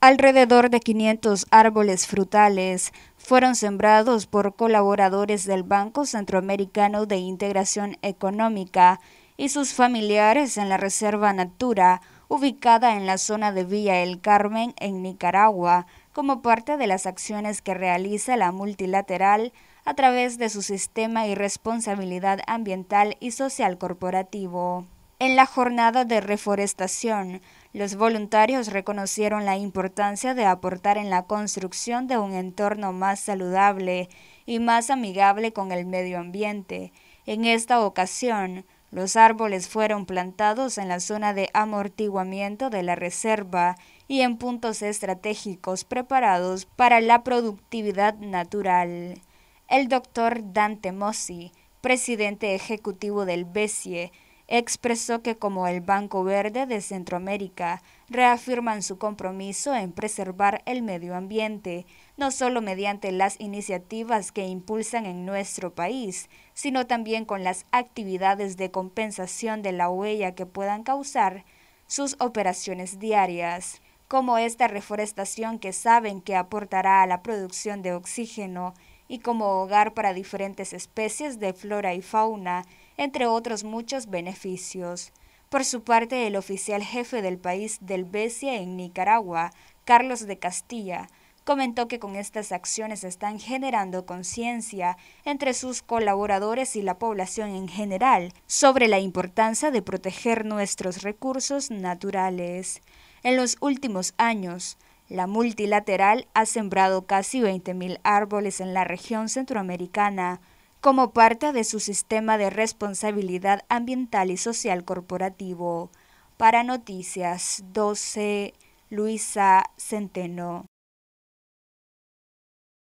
Alrededor de 500 árboles frutales fueron sembrados por colaboradores del Banco Centroamericano de Integración Económica y sus familiares en la Reserva Natura, ubicada en la zona de Villa El Carmen, en Nicaragua, como parte de las acciones que realiza la multilateral a través de su sistema y responsabilidad ambiental y social corporativo. En la jornada de reforestación, los voluntarios reconocieron la importancia de aportar en la construcción de un entorno más saludable y más amigable con el medio ambiente. En esta ocasión, los árboles fueron plantados en la zona de amortiguamiento de la reserva y en puntos estratégicos preparados para la productividad natural. El doctor Dante Mossi, presidente ejecutivo del BESIE, expresó que como el Banco Verde de Centroamérica reafirman su compromiso en preservar el medio ambiente, no solo mediante las iniciativas que impulsan en nuestro país, sino también con las actividades de compensación de la huella que puedan causar sus operaciones diarias, como esta reforestación que saben que aportará a la producción de oxígeno y como hogar para diferentes especies de flora y fauna, entre otros muchos beneficios. Por su parte, el oficial jefe del país del Besia en Nicaragua, Carlos de Castilla, comentó que con estas acciones están generando conciencia entre sus colaboradores y la población en general sobre la importancia de proteger nuestros recursos naturales. En los últimos años, la multilateral ha sembrado casi 20.000 árboles en la región centroamericana como parte de su sistema de responsabilidad ambiental y social corporativo. Para Noticias 12, Luisa Centeno.